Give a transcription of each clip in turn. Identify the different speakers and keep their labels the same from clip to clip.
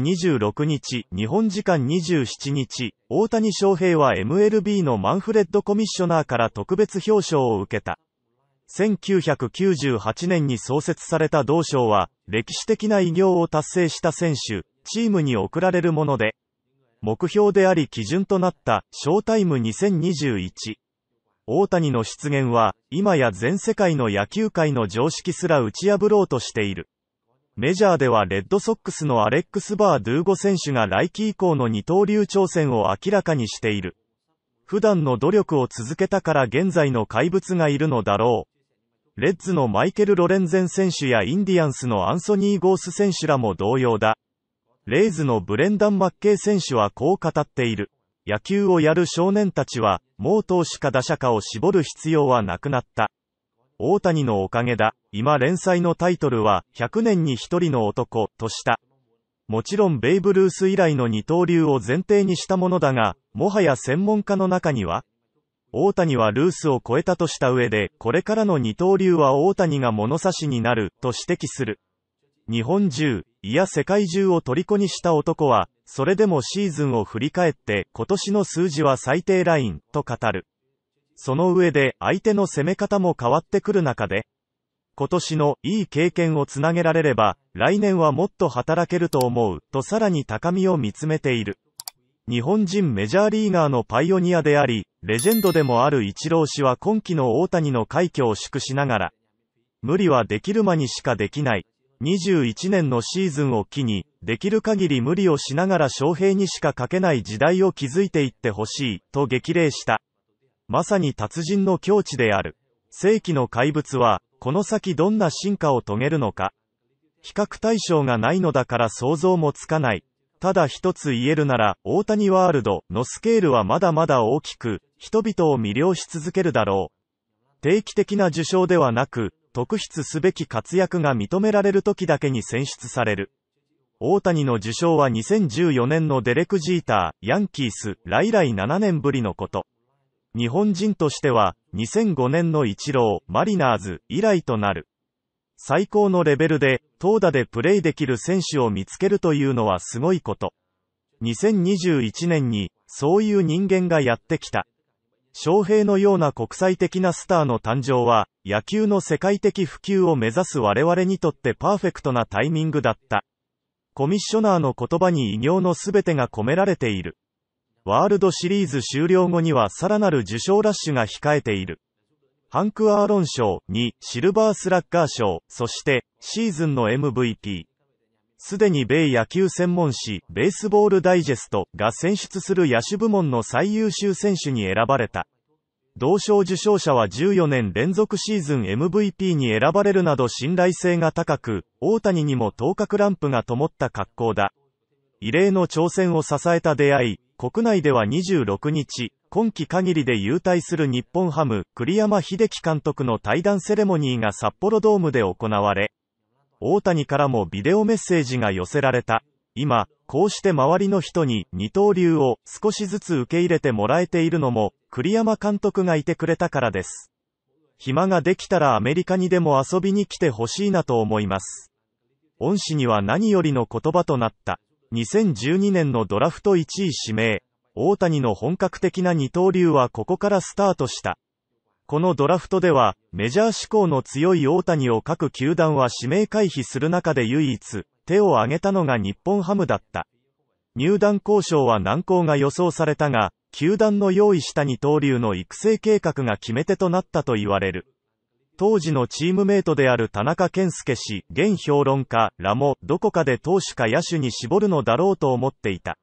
Speaker 1: 26日、日本時間27日、大谷翔平は MLB のマンフレッドコミッショナーから特別表彰を受けた。1998年に創設された同賞は、歴史的な偉業を達成した選手、チームに贈られるもので、目標であり基準となったショータイム2021。大谷の出現は、今や全世界の野球界の常識すら打ち破ろうとしている。メジャーではレッドソックスのアレックス・バー・ドゥーゴ選手が来季以降の二刀流挑戦を明らかにしている。普段の努力を続けたから現在の怪物がいるのだろう。レッズのマイケル・ロレンゼン選手やインディアンスのアンソニー・ゴース選手らも同様だ。レイズのブレンダン・マッケイ選手はこう語っている。野球をやる少年たちは、もう投手か打者かを絞る必要はなくなった。大谷のおかげだ、今連載のタイトルは、100年に一人の男、とした。もちろんベイブルース以来の二刀流を前提にしたものだが、もはや専門家の中には、大谷はルースを超えたとした上で、これからの二刀流は大谷が物差しになる、と指摘する。日本中、いや世界中を虜にした男は、それでもシーズンを振り返って、今年の数字は最低ライン、と語る。その上で相手の攻め方も変わってくる中で、今年のいい経験をつなげられれば、来年はもっと働けると思う、とさらに高みを見つめている。日本人メジャーリーガーのパイオニアであり、レジェンドでもある一郎氏は今季の大谷の快挙を祝しながら、無理はできる間にしかできない。21年のシーズンを機に、できる限り無理をしながら翔平にしか書けない時代を築いていってほしい、と激励した。まさに達人の境地である。世紀の怪物は、この先どんな進化を遂げるのか。比較対象がないのだから想像もつかない。ただ一つ言えるなら、大谷ワールドのスケールはまだまだ大きく、人々を魅了し続けるだろう。定期的な受賞ではなく、特筆すべき活躍が認められる時だけに選出される。大谷の受賞は2014年のデレク・ジーター、ヤンキース、来来7年ぶりのこと。日本人としては、2005年のイチロー、マリナーズ以来となる。最高のレベルで、投打でプレイできる選手を見つけるというのはすごいこと。2021年に、そういう人間がやってきた。翔平のような国際的なスターの誕生は、野球の世界的普及を目指す我々にとってパーフェクトなタイミングだった。コミッショナーの言葉に異業の全てが込められている。ワールドシリーズ終了後にはさらなる受賞ラッシュが控えている。ハンク・アーロン賞2、シルバースラッガー賞、そして、シーズンの MVP。すでに米野球専門誌、ベースボールダイジェストが選出する野手部門の最優秀選手に選ばれた。同賞受賞者は14年連続シーズン MVP に選ばれるなど信頼性が高く、大谷にも頭角ランプが灯った格好だ。異例の挑戦を支えた出会い、国内では26日、今季限りで勇退する日本ハム、栗山秀樹監督の対談セレモニーが札幌ドームで行われ、大谷からもビデオメッセージが寄せられた。今、こうして周りの人に二刀流を少しずつ受け入れてもらえているのも、栗山監督がいてくれたからです。暇ができたらアメリカにでも遊びに来てほしいなと思います。恩師には何よりの言葉となった。2012年のドラフト1位指名、大谷の本格的な二刀流はここからスタートした。このドラフトでは、メジャー志向の強い大谷を各球団は指名回避する中で唯一、手を挙げたのが日本ハムだった。入団交渉は難航が予想されたが、球団の用意した二刀流の育成計画が決め手となったと言われる。当時のチームメイトである田中健介氏、現評論家、らも、どこかで投手か野手に絞るのだろうと思っていた。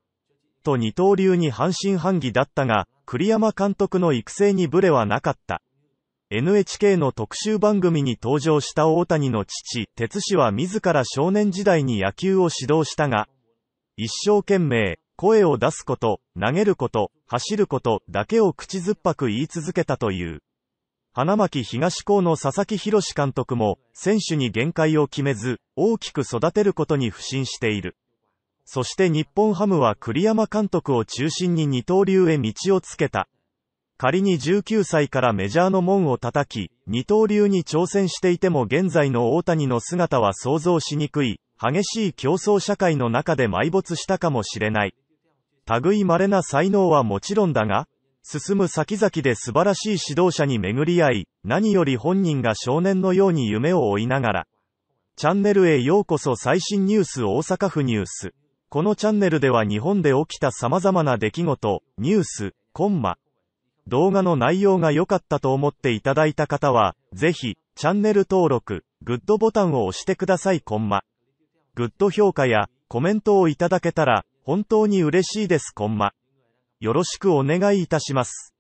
Speaker 1: と二刀流に半信半疑だったが、栗山監督の育成にブレはなかった。NHK の特集番組に登場した大谷の父、哲氏は自ら少年時代に野球を指導したが、一生懸命、声を出すこと、投げること、走ることだけを口酸っぱく言い続けたという。花巻東高の佐々木博監督も、選手に限界を決めず、大きく育てることに不信している。そして日本ハムは栗山監督を中心に二刀流へ道をつけた。仮に19歳からメジャーの門を叩き、二刀流に挑戦していても現在の大谷の姿は想像しにくい、激しい競争社会の中で埋没したかもしれない。類稀な才能はもちろんだが、進む先々で素晴らしい指導者に巡り合い、何より本人が少年のように夢を追いながら。チャンネルへようこそ最新ニュース大阪府ニュース。このチャンネルでは日本で起きた様々な出来事、ニュース、コンマ。動画の内容が良かったと思っていただいた方は、ぜひ、チャンネル登録、グッドボタンを押してくださいコンマ。グッド評価や、コメントをいただけたら、本当に嬉しいですコンマ。よろしくお願いいたします。